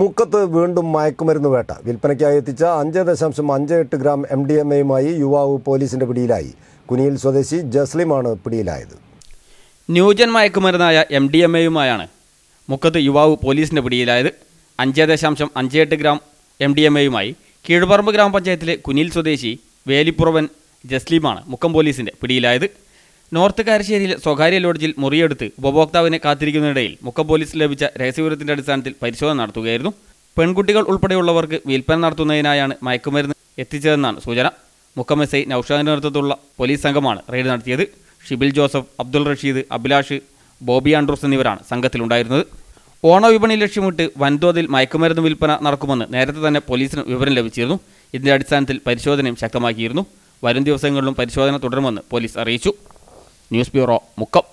മുക്കത്ത് വീണ്ടും മയക്കുമരുന്ന് വേട്ട വിൽപ്പനയ്ക്കായി എത്തിച്ച അഞ്ച് ദശാംശം അഞ്ച് എട്ട് ഗ്രാം എം ഡി എം എയുമായി യുവാവ് പോലീസിന്റെ പിടിയിലായി കുനിയിൽ സ്വദേശി ജസ്ലിമാണ് പിടിയിലായത് ന്യൂജൻ മയക്കുമരുന്നായ എം ഡി എം എയുമായാണ് മുക്കത്ത് യുവാവ് പോലീസിന്റെ പിടിയിലായത് അഞ്ച് ദശാംശം അഞ്ച് എട്ട് ഗ്രാം എം ഡി എം എയുമായി കീഴ്പറമ്പ് ഗ്രാമപഞ്ചായത്തിലെ കുനിയിൽ സ്വദേശി വേലിപ്പുറവൻ ജസ്ലിമാണ് മുക്കം പോലീസിന്റെ പിടിയിലായത് നോർത്ത് കാരശ്ശേരിയിലെ സ്വകാര്യ ലോഡ്ജിൽ മുറിയെടുത്ത് ഉപഭോക്താവിനെ കാത്തിരിക്കുന്നതിനിടയിൽ മുക്ക പോലീസ് ലഭിച്ച രഹസ്യവിവരത്തിന്റെ അടിസ്ഥാനത്തിൽ പരിശോധന നടത്തുകയായിരുന്നു പെൺകുട്ടികൾ ഉൾപ്പെടെയുള്ളവർക്ക് വിൽപ്പന നടത്തുന്നതിനായാണ് മയക്കുമരുന്ന് എത്തിച്ചതെന്നാണ് സൂചന മുക്കം നൌഷാദിന്റെ നേതൃത്വത്തിലുള്ള പോലീസ് സംഘമാണ് റെയ്ഡ് നടത്തിയത് Shibil Joseph Abdul Rasheed Abhilash Bobby Andrews എന്നിവരാണ് സംഘത്തിലുണ്ടായിരുന്നത് ഓണവിപണി ലക്ഷ്യമിട്ട് വൻതോതിൽ മയക്കുമരുന്ന് വിൽപ്പന നടക്കുമെന്ന് നേരത്തെ തന്നെ പോലീസിന് വിവരം ലഭിച്ചിരുന്നു ഇതിന്റെ അടിസ്ഥാനത്തിൽ പരിശോധനയും ശക്തമാക്കിയിരുന്നു വരും ദിവസങ്ങളിലും പരിശോധന തുടരുമെന്ന് പോലീസ് അറിയിച്ചു ന്യൂസ് ബ്യൂറോ മുക്കം